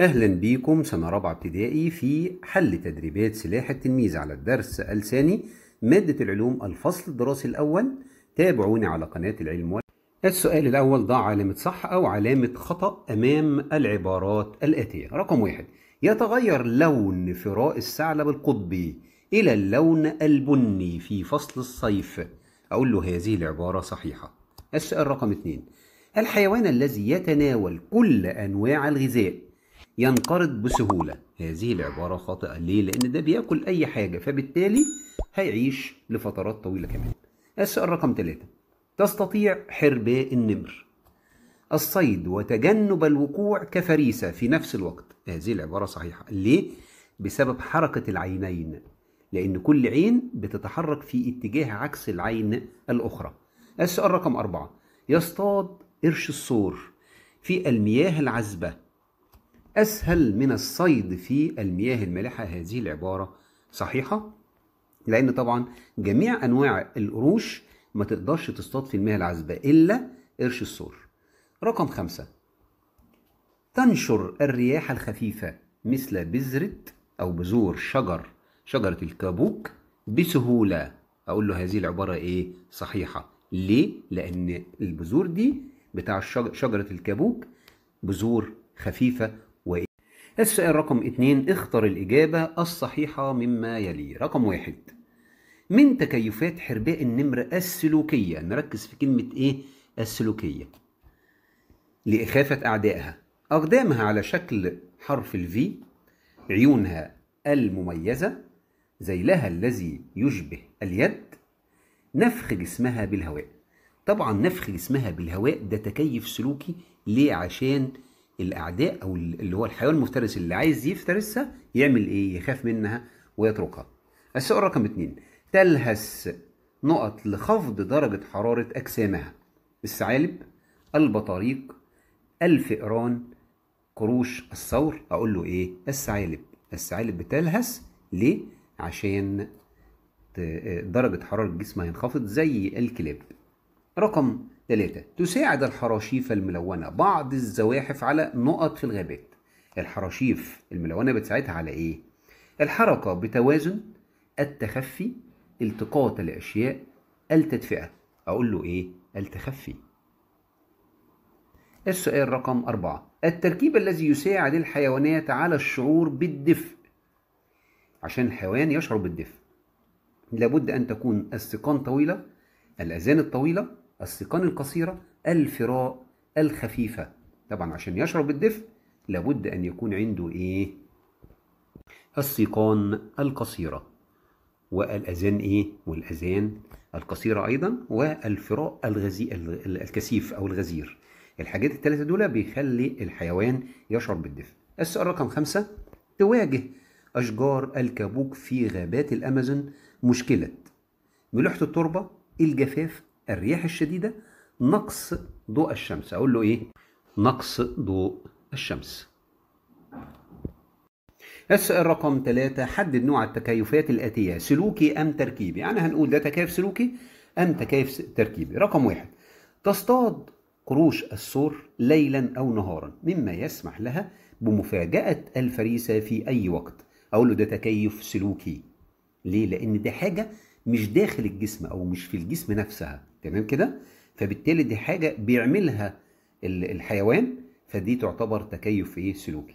أهلا بيكم سنة رابعة ابتدائي في حل تدريبات سلاح التلميذ على الدرس الثاني مادة العلوم الفصل الدراسي الأول تابعوني على قناة العلم وال... السؤال الأول ضع علامة صح أو علامة خطأ أمام العبارات الآتية رقم واحد يتغير لون فراء الثعلب القطبي إلى اللون البني في فصل الصيف أقول له هذه العبارة صحيحة السؤال رقم اثنين الحيوان الذي يتناول كل أنواع الغذاء ينقرض بسهولة هذه العبارة خاطئة ليه؟ لأن ده بياكل أي حاجة فبالتالي هيعيش لفترات طويلة كمان السؤال رقم ثلاثة تستطيع حرباء النمر الصيد وتجنب الوقوع كفريسة في نفس الوقت هذه العبارة صحيحة ليه؟ بسبب حركة العينين لأن كل عين بتتحرك في اتجاه عكس العين الأخرى السؤال رقم أربعة يصطاد قرش الصور في المياه العذبة أسهل من الصيد في المياه المالحة هذه العبارة صحيحة؟ لأن طبعا جميع أنواع القروش ما تقدرش تصطاد في المياه العذبة إلا قرش السور رقم خمسة تنشر الرياح الخفيفة مثل بذرة أو بذور شجر شجرة الكابوك بسهولة أقول له هذه العبارة إيه صحيحة ليه؟ لأن البذور دي بتاع شجرة الكابوك بذور خفيفة السؤال رقم اتنين اختر الإجابة الصحيحة مما يلي رقم واحد من تكيفات حرباء النمر السلوكية نركز في كلمة إيه السلوكية لإخافة أعدائها أقدامها على شكل حرف الفي عيونها المميزة ذيلها الذي يشبه اليد نفخ جسمها بالهواء طبعا نفخ جسمها بالهواء ده تكيف سلوكي ليه عشان الاعداء او اللي هو الحيوان المفترس اللي عايز يفترسها يعمل ايه يخاف منها ويتركها السؤال رقم 2 تلهث نقط لخفض درجة حرارة أجسامها الثعالب البطاريق الفئران قروش الثور أقول له إيه الثعالب الثعالب بتلهث ليه عشان درجة حرارة جسمها ينخفض زي الكلاب رقم 3. تساعد الحراشيف الملونة بعض الزواحف على نقط في الغابات الحراشيف الملونة بتساعدها على إيه؟ الحركة بتوازن التخفي التقاط الأشياء التدفئة أقول له إيه؟ التخفي السؤال رقم أربعة التركيب الذي يساعد الحيوانات على الشعور بالدفء عشان الحيوان يشعر بالدفء لابد أن تكون السقان طويلة الأذان الطويلة السيقان القصيرة الفراء الخفيفة طبعا عشان يشرب الدفء لابد أن يكون عنده إيه؟ السيقان القصيرة والأذان إيه؟ والأذان القصيرة أيضا والفراء الغزي الكثيف أو الغزير الحاجات الثلاثة دول بيخلي الحيوان يشعر بالدفء السؤال رقم خمسة تواجه أشجار الكابوك في غابات الأمازون مشكلة ملوحة التربة الجفاف الرياح الشديدة نقص ضوء الشمس أقول له إيه؟ نقص ضوء الشمس السؤال رقم ثلاثة حدد نوع التكيفات الآتية سلوكي أم تركيبي يعني هنقول ده تكيف سلوكي أم تكيف تركيبي رقم واحد تصطاد قروش السور ليلا أو نهارا مما يسمح لها بمفاجأة الفريسة في أي وقت أقول له ده تكيف سلوكي ليه؟ لأن ده حاجة مش داخل الجسم أو مش في الجسم نفسها تمام كده فبالتالي دي حاجه بيعملها الحيوان فدي تعتبر تكيف ايه سلوكي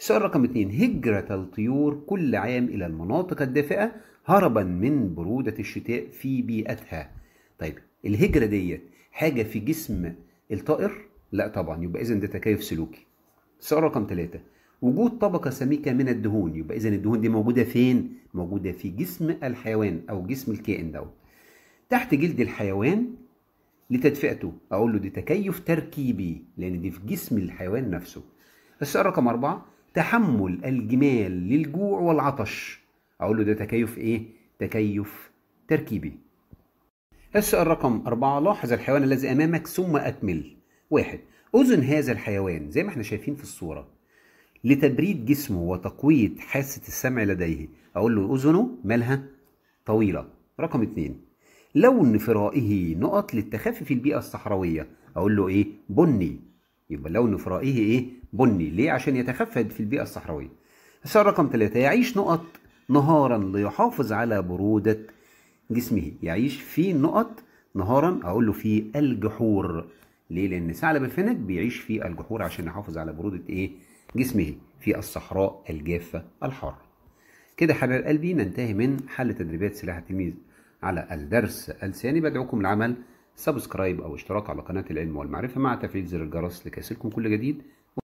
السؤال رقم اتنين هجرة الطيور كل عام إلى المناطق الدافئة هربا من برودة الشتاء في بيئتها طيب الهجرة ديت حاجة في جسم الطائر لا طبعا يبقى إذا ده تكيف سلوكي السؤال رقم ثلاثة وجود طبقة سميكة من الدهون يبقى إذا الدهون دي موجودة فين؟ موجودة في جسم الحيوان أو جسم الكائن دوت تحت جلد الحيوان لتدفئته اقول له دي تكيف تركيبي لان دي في جسم الحيوان نفسه السؤال رقم أربعة تحمل الجمال للجوع والعطش اقول له ده تكيف ايه تكيف تركيبي السؤال رقم أربعة لاحظ الحيوان الذي أمامك ثم أكمل واحد أذن هذا الحيوان زي ما احنا شايفين في الصورة لتبريد جسمه وتقوية حاسة السمع لديه أقول له أذنه مالها طويلة رقم اثنين لون فرائه نقط للتخفي البيئة الصحراوية أقول له إيه؟ بني يبقى لون فرائه إيه؟ بني ليه؟ عشان يتخفف في البيئة الصحراوية السؤال رقم ثلاثة يعيش نقط نهارا ليحافظ على برودة جسمه يعيش في نقط نهارا أقول له في الجحور ليه؟ لأن ثعلب الفنج بيعيش في الجحور عشان يحافظ على برودة إيه؟ جسمه في الصحراء الجافة الحارة كده حبيب قلبي ننتهي من حل تدريبات سلاح التلميذ على الدرس الثاني بدعوكم لعمل سبسكرايب أو اشتراك على قناة العلم والمعرفة مع تفعيل زر الجرس لكي يصلكم كل جديد